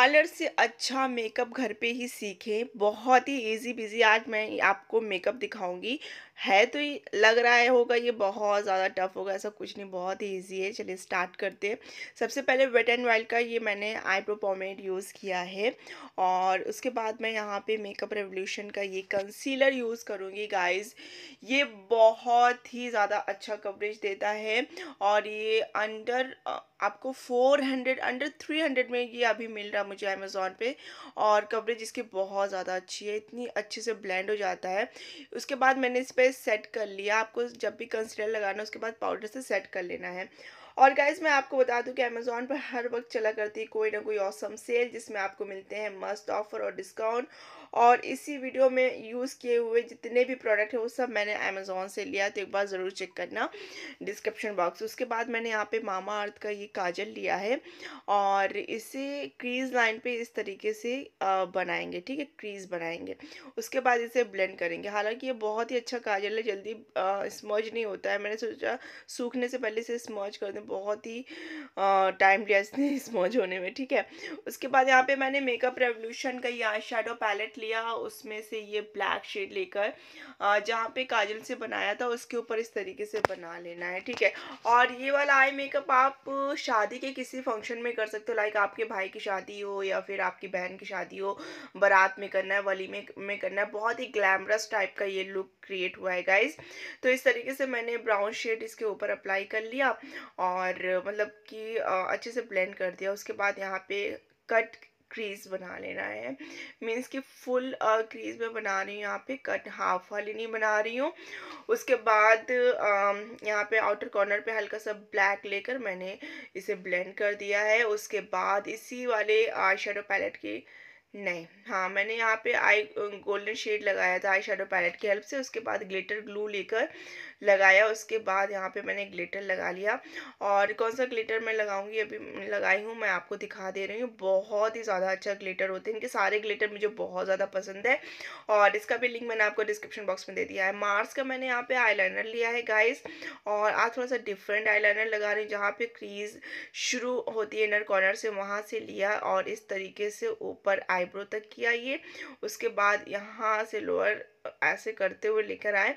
parlour से अच्छा makeup घर पे ही सीखें बहुत ही इजी बिजी आज मैं आपको मेकअप दिखाऊंगी है तो ही लग रहा है होगा ये बहुत ज़्यादा टफ होगा ऐसा कुछ नहीं बहुत ही ईजी है चलिए स्टार्ट करते हैं सबसे पहले वेट एंड वाइल्ड का ये मैंने आई पोमेट यूज़ किया है और उसके बाद मैं यहाँ पे मेकअप रेवोल्यूशन का ये कंसीलर यूज़ करूँगी गाइस ये बहुत ही ज़्यादा अच्छा कवरेज देता है और ये अंडर आपको 400 अंडर 300 में ये अभी मिल रहा मुझे अमेज़ोन पे और कवरेज इसकी बहुत ज़्यादा अच्छी है इतनी अच्छे से ब्लेंड हो जाता है उसके बाद मैंने इस पर सेट कर लिया आपको जब भी कंसीलर लगाना उसके बाद पाउडर से सेट कर लेना है और गाइज मैं आपको बता दूं कि अमेज़ोन पर हर वक्त चला करती है कोई ना कोई औसम सेल जिसमें आपको मिलते हैं मस्त ऑफर और डिस्काउंट और इसी वीडियो में यूज़ किए हुए जितने भी प्रोडक्ट हैं वो सब मैंने अमेज़ोन से लिया तो एक बार ज़रूर चेक करना डिस्क्रिप्शन बॉक्स उसके बाद मैंने यहाँ पे मामा अर्थ का ये काजल लिया है और इसे क्रीज लाइन पे इस तरीके से बनाएंगे ठीक है क्रीज बनाएंगे उसके बाद इसे ब्लेंड करेंगे हालांकि ये बहुत ही अच्छा काजल है जल्दी स्मर्ज नहीं होता है मैंने सोचा सूखने से पहले इसे स्मर्ज कर दें बहुत ही टाइम लिया इसने स्मर्ज होने में ठीक है उसके बाद यहाँ पर मैंने मेकअप रेवोल्यूशन का ये आई पैलेट लिया उसमें से ये ब्लैक शेड लेकर जहाँ पे काजल से बनाया था उसके ऊपर इस तरीके से बना लेना है ठीक है और ये वाला आई मेकअप आप शादी के किसी फंक्शन में कर सकते हो लाइक आपके भाई की शादी हो या फिर आपकी बहन की शादी हो बारात में करना है वली में में करना है बहुत ही ग्लैमरस टाइप का ये लुक क्रिएट हुआ है गाइज तो इस तरीके से मैंने ब्राउन शेड इसके ऊपर अप्लाई कर लिया और मतलब कि अच्छे से ब्लेंड कर दिया उसके बाद यहाँ पे कट क्रीज़ बना लेना है मीन्स कि फुल क्रीज़ में बना रही हूँ यहाँ पे कट हाफ वाली नहीं बना रही हूँ उसके बाद यहाँ पे आउटर कॉर्नर पे हल्का सा ब्लैक लेकर मैंने इसे ब्लेंड कर दिया है उसके बाद इसी वाले आई पैलेट की नहीं हाँ मैंने यहाँ पे आई गोल्डन शेड लगाया था आई शेडो पैलेट की हेल्प से उसके बाद ग्लिटर ग्लू लेकर लगाया उसके बाद यहाँ पे मैंने ग्लिटर लगा लिया और कौन सा ग्लिटर मैं लगाऊंगी अभी लगाई हूँ मैं आपको दिखा दे रही हूँ बहुत ही ज़्यादा अच्छा ग्लिटर होते हैं इनके सारे ग्लिटर मुझे बहुत ज़्यादा पसंद है और इसका भी लिंक मैंने आपको डिस्क्रिप्शन बॉक्स में दे दिया है मार्स का मैंने यहाँ पर आई लिया है गाइस और आज थोड़ा सा डिफरेंट आई लगा रही हूँ जहाँ पर क्रीज शुरू होती है इनर कॉर्नर से वहाँ से लिया और इस तरीके से ऊपर आई आईब्रो तक की आइए उसके बाद यहाँ से लोअर ऐसे करते हुए लेकर आए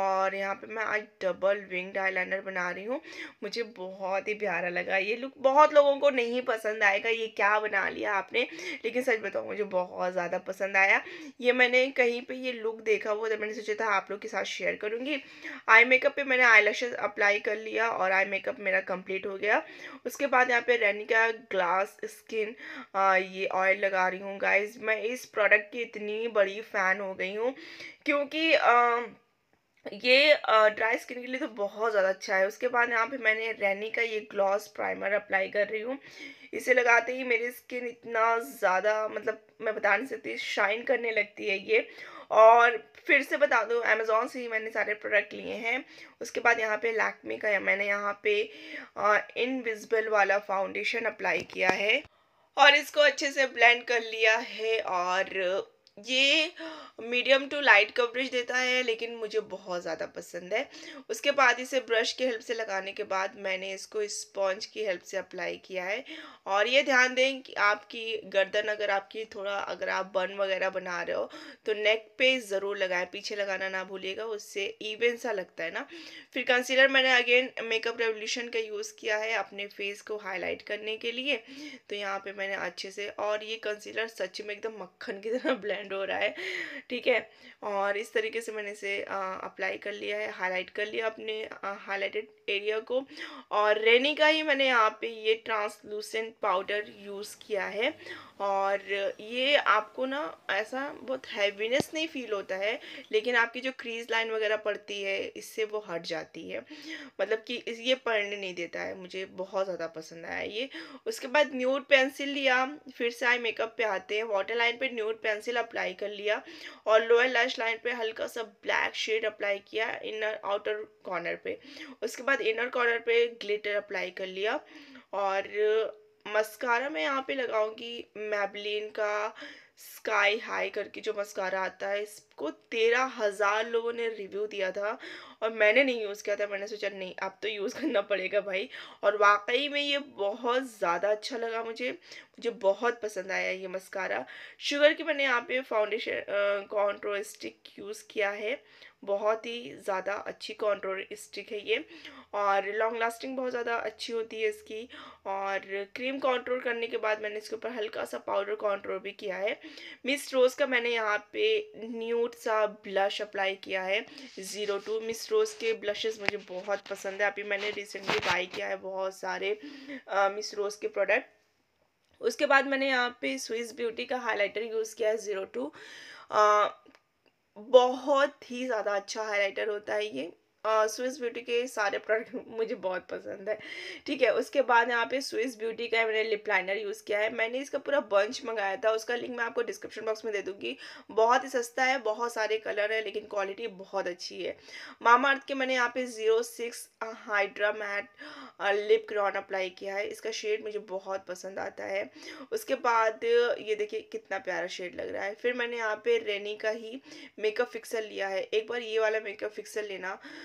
और यहाँ पे मैं आज डबल विंग आईलाइनर बना रही हूँ मुझे बहुत ही प्यारा लगा ये लुक बहुत लोगों को नहीं पसंद आएगा ये क्या बना लिया आपने लेकिन सच बताओ मुझे बहुत ज़्यादा पसंद आया ये मैंने कहीं पे ये लुक देखा हुआ तो मैंने सोचा था आप लोग के साथ शेयर करूँगी आई मेकअप पर मैंने आई अप्लाई कर लिया और आई मेकअप मेरा कम्प्लीट हो गया उसके बाद यहाँ पर रैनिका ग्लास स्किन ये ऑयल लगा रही हूँ गाइस मैं इस प्रोडक्ट की इतनी बड़ी फ़ैन हो गई हूँ क्योंकि आ, ये ड्राई स्किन के लिए तो बहुत ज़्यादा अच्छा है उसके बाद यहाँ पे मैंने रैनी का ये ग्लॉस प्राइमर अप्लाई कर रही हूँ इसे लगाते ही मेरी स्किन इतना ज़्यादा मतलब मैं बता नहीं सकती शाइन करने लगती है ये और फिर से बता दूँ अमेज़ोन से ही मैंने सारे प्रोडक्ट लिए हैं उसके बाद यहाँ पे लैक्मी का मैंने यहाँ पे इनविजिबल वाला फाउंडेशन अप्लाई किया है और इसको अच्छे से ब्लेंड कर लिया है और ये मीडियम टू लाइट कवरेज देता है लेकिन मुझे बहुत ज़्यादा पसंद है उसके बाद इसे ब्रश की हेल्प से लगाने के बाद मैंने इसको स्पॉन्ज की हेल्प से अप्लाई किया है और ये ध्यान दें कि आपकी गर्दन अगर आपकी थोड़ा अगर आप बन वगैरह बना रहे हो तो नेक पे ज़रूर लगाएं पीछे लगाना ना भूलिएगा उससे इवन सा लगता है ना फिर कंसीलर मैंने अगेन मेकअप रेवोल्यूशन का यूज़ किया है अपने फेस को हाईलाइट करने के लिए तो यहाँ पर मैंने अच्छे से और ये कंसीलर सच में एकदम मक्खन की तरह ब्लैंड बैंड हो रहा है ठीक है और इस तरीके से मैंने इसे अप्लाई कर लिया है हाईलाइट कर लिया अपने हाईलाइटेड एरिया को और रेनी का ही मैंने यहाँ पे ये ट्रांसलूसेंट पाउडर यूज़ किया है और ये आपको ना ऐसा बहुत हैवीनेस नहीं फील होता है लेकिन आपकी जो क्रीज लाइन वगैरह पड़ती है इससे वो हट जाती है मतलब कि ये पढ़ने नहीं देता है मुझे बहुत ज़्यादा पसंद आया ये उसके बाद न्यूड पेंसिल लिया फिर से आई मेकअप पे आते हैं वाटर लाइन पर न्यूड पेंसिल अप्लाई कर लिया और लोअर लैश लाइन पे हल्का सा ब्लैक शेड अप्लाई किया इनर आउटर कॉर्नर पे उसके बाद इनर कॉर्नर पे ग्लिटर अप्लाई कर लिया और मस्कारा मैं यहाँ पे लगाऊंगी मैबलिन का स्काई हाई करके जो मस्कारा आता है इसको तेरह हज़ार लोगों ने रिव्यू दिया था और मैंने नहीं यूज़ किया था मैंने सोचा नहीं अब तो यूज़ करना पड़ेगा भाई और वाकई में ये बहुत ज़्यादा अच्छा लगा मुझे मुझे बहुत पसंद आया ये मस्कारा शुगर की मैंने यहाँ पे फाउंडेशन कॉन्ट्रोस्टिक यूज़ किया है बहुत ही ज़्यादा अच्छी कॉन्ट्रोल स्टिक है ये और लॉन्ग लास्टिंग बहुत ज़्यादा अच्छी होती है इसकी और क्रीम कॉन्ट्रोल करने के बाद मैंने इसके ऊपर हल्का सा पाउडर कॉन्ट्रोल भी किया है मिस रोज़ का मैंने यहाँ पे न्यूट सा ब्लश अप्लाई किया है ज़ीरो टू मिस रोज़ के ब्लशेस मुझे बहुत पसंद है अभी मैंने रिसेंटली बाई किया है बहुत सारे आ, मिस रोज़ के प्रोडक्ट उसके बाद मैंने यहाँ पे स्विस ब्यूटी का हाइलाइटर यूज़ किया है ज़ीरो टू बहुत ही ज़्यादा अच्छा हाईलाइटर होता है ये स्विस ब्यूटी के सारे प्रोडक्ट मुझे बहुत पसंद है ठीक है उसके बाद यहाँ पे स्विस ब्यूटी का मैंने लिप लाइनर यूज़ किया है मैंने इसका पूरा बंच मंगाया था उसका लिंक मैं आपको डिस्क्रिप्शन बॉक्स में दे दूँगी बहुत ही सस्ता है बहुत सारे कलर है लेकिन क्वालिटी बहुत अच्छी है मामा अर्थ के मैंने यहाँ पे zero six hydra matte lip crayon apply किया है इसका शेड मुझे बहुत पसंद आता है उसके बाद ये देखिए कितना प्यारा शेड लग रहा है फिर मैंने यहाँ पे रेनी का ही मेकअप फिक्सर लिया है एक बार ये वाला मेकअप फिक्सर लेना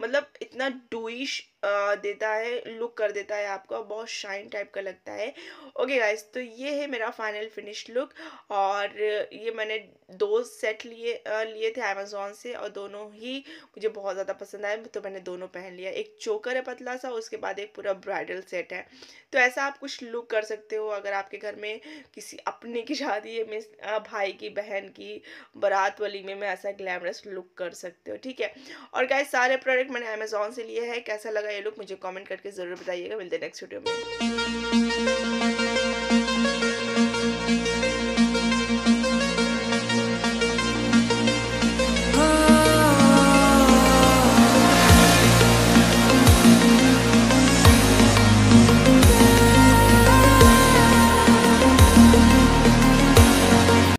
मतलब इतना डूइश देता है लुक कर देता है आपको बहुत शाइन टाइप का लगता है ओके गाइस तो ये है मेरा फाइनल फिनिश लुक और ये मैंने दो सेट लिए लिए थे अमेज़ोन से और दोनों ही मुझे बहुत ज़्यादा पसंद आए तो मैंने दोनों पहन लिया एक चोकर है पतला सा उसके बाद एक पूरा ब्राइडल सेट है तो ऐसा आप कुछ लुक कर सकते हो अगर आपके घर में किसी अपने की शादी है मिस भाई की बहन की बारात वाली में मैं ऐसा ग्लैमरस लुक कर सकते हो ठीक है और गाय सारे प्रोडक्ट प्रोडक्ट मैंने अमेजोन से लिया है कैसा लगा ये लुक मुझे कमेंट करके ज़रूर बताइएगा मिलते नेक्स्ट वीडियो में